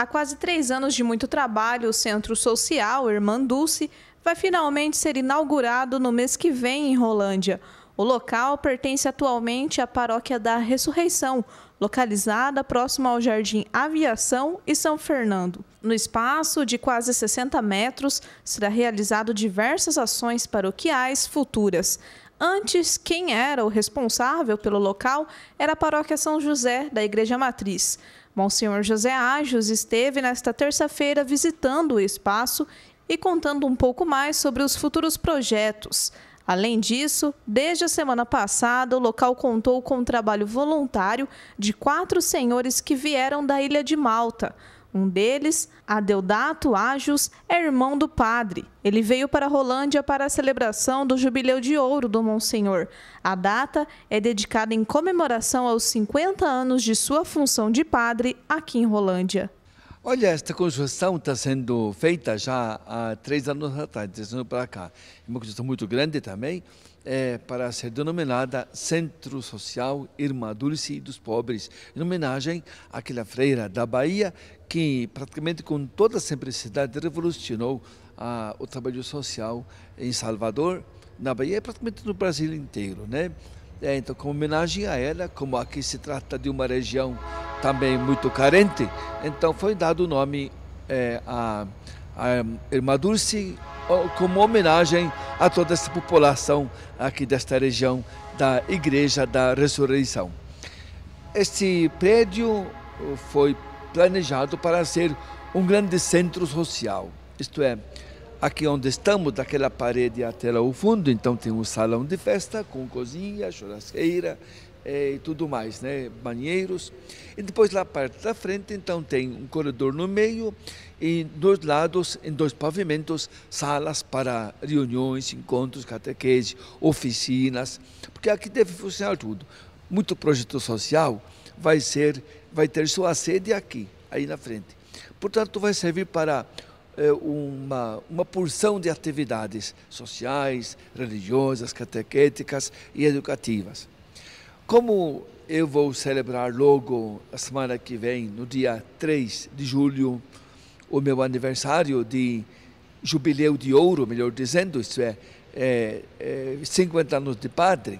Há quase três anos de muito trabalho, o Centro Social Irmã Dulce vai finalmente ser inaugurado no mês que vem em Rolândia. O local pertence atualmente à Paróquia da Ressurreição, localizada próximo ao Jardim Aviação e São Fernando. No espaço de quase 60 metros, será realizado diversas ações paroquiais futuras. Antes, quem era o responsável pelo local era a Paróquia São José da Igreja Matriz. Monsenhor José Ágios esteve nesta terça-feira visitando o espaço e contando um pouco mais sobre os futuros projetos. Além disso, desde a semana passada, o local contou com o trabalho voluntário de quatro senhores que vieram da Ilha de Malta. Um deles, Adeudato Ágios, é irmão do padre. Ele veio para a Rolândia para a celebração do Jubileu de Ouro do Monsenhor. A data é dedicada em comemoração aos 50 anos de sua função de padre aqui em Rolândia. Olha, esta construção está sendo feita já há três anos atrás, três anos para cá. É uma construção muito grande também, é, para ser denominada Centro Social Irmã Dulce dos Pobres, em homenagem àquela freira da Bahia que praticamente com toda a simplicidade revolucionou a, o trabalho social em Salvador, na Bahia e praticamente no Brasil inteiro, né? É, então, como homenagem a ela, como aqui se trata de uma região também muito carente, então foi dado o nome é, a, a Irmã Dulce como homenagem a toda essa população aqui desta região da Igreja da Ressurreição. Este prédio foi planejado para ser um grande centro social, isto é, Aqui onde estamos, daquela parede até lá o fundo, então tem um salão de festa com cozinha, churrasqueira é, e tudo mais, né? Banheiros. E depois lá parte da frente, então tem um corredor no meio e dos lados, em dois pavimentos, salas para reuniões, encontros, catequese, oficinas, porque aqui deve funcionar tudo. Muito projeto social vai ser, vai ter sua sede aqui, aí na frente. Portanto, vai servir para é, uma, uma porção de atividades sociais, religiosas, catequéticas e educativas. Como eu vou celebrar logo a semana que vem, no dia 3 de julho, o meu aniversário de jubileu de ouro, melhor dizendo, isto é, é, é 50 anos de padre.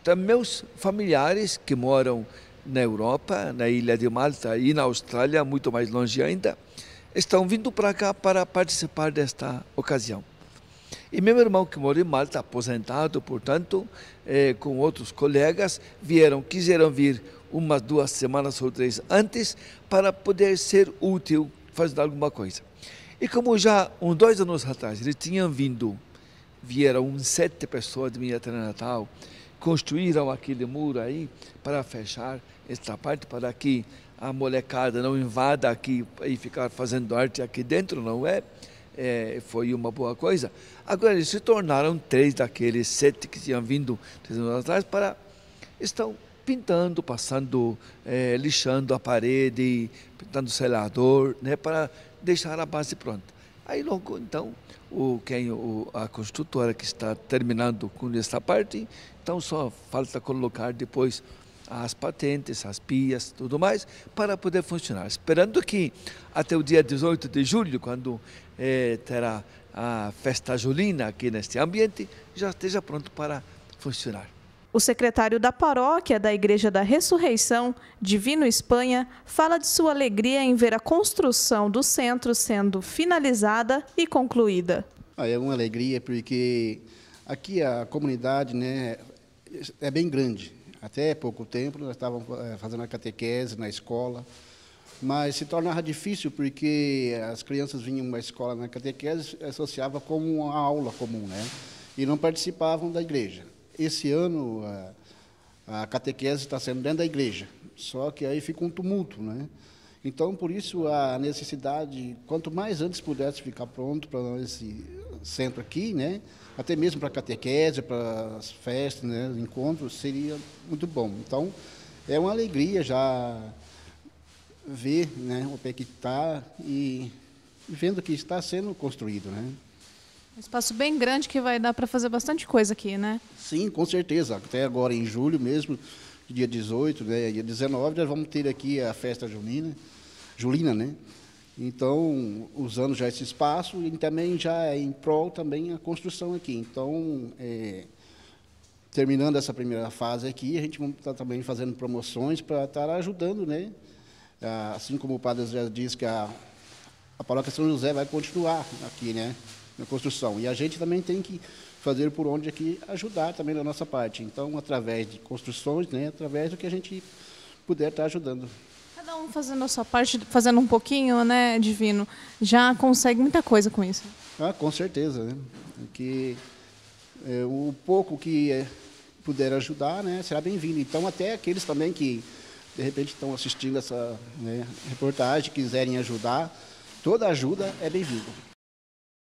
Então, meus familiares que moram na Europa, na ilha de Malta e na Austrália, muito mais longe ainda, estão vindo para cá para participar desta ocasião. E meu irmão, que mora em Malta, aposentado, portanto, eh, com outros colegas, vieram, quiseram vir umas duas semanas ou três antes para poder ser útil, fazer alguma coisa. E como já uns dois anos atrás eles tinham vindo, vieram sete pessoas de minha terra Natal, construíram aquele muro aí para fechar esta parte, para que a molecada não invada aqui e ficar fazendo arte aqui dentro, não é? é foi uma boa coisa. Agora eles se tornaram três daqueles sete que tinham vindo três anos atrás para estão pintando, passando, é, lixando a parede, pintando o selador, né, para deixar a base pronta. Aí logo então, o, quem, o, a construtora que está terminando com essa parte, então só falta colocar depois as patentes, as pias, tudo mais, para poder funcionar. Esperando que até o dia 18 de julho, quando eh, terá a festa julina aqui neste ambiente, já esteja pronto para funcionar. O secretário da paróquia da Igreja da Ressurreição, Divino Espanha, fala de sua alegria em ver a construção do centro sendo finalizada e concluída. É uma alegria porque aqui a comunidade né, é bem grande. Até pouco tempo nós estávamos eh, fazendo a catequese na escola, mas se tornava difícil porque as crianças vinham à escola na catequese eh, associava como uma aula comum, né? E não participavam da igreja. Esse ano a, a catequese está sendo dentro da igreja, só que aí fica um tumulto, né? Então, por isso a necessidade, quanto mais antes pudesse ficar pronto para esse centro aqui, né? Até mesmo para catequese, para as festas, né? Os encontros seria muito bom. Então, é uma alegria já ver, né? O que está e vendo que está sendo construído, né? Um espaço bem grande que vai dar para fazer bastante coisa aqui, né? Sim, com certeza. Até agora em julho mesmo, dia 18, né, dia 19, nós vamos ter aqui a festa junina, julina, né? Então, usando já esse espaço e também já em prol também a construção aqui. Então, é, terminando essa primeira fase aqui, a gente está também fazendo promoções para estar tá ajudando, né? Ah, assim como o padre já disse que a, a paróquia São José vai continuar aqui, né? na construção. E a gente também tem que fazer por onde aqui é ajudar também da nossa parte. Então, através de construções, né, através do que a gente puder estar tá ajudando. Cada um fazendo a sua parte, fazendo um pouquinho, né, Divino, já consegue muita coisa com isso. Ah, com certeza, né? Que é, eh, o pouco que é, puder ajudar, né, será bem-vindo. Então, até aqueles também que de repente estão assistindo essa né, reportagem, quiserem ajudar, toda ajuda é bem-vinda.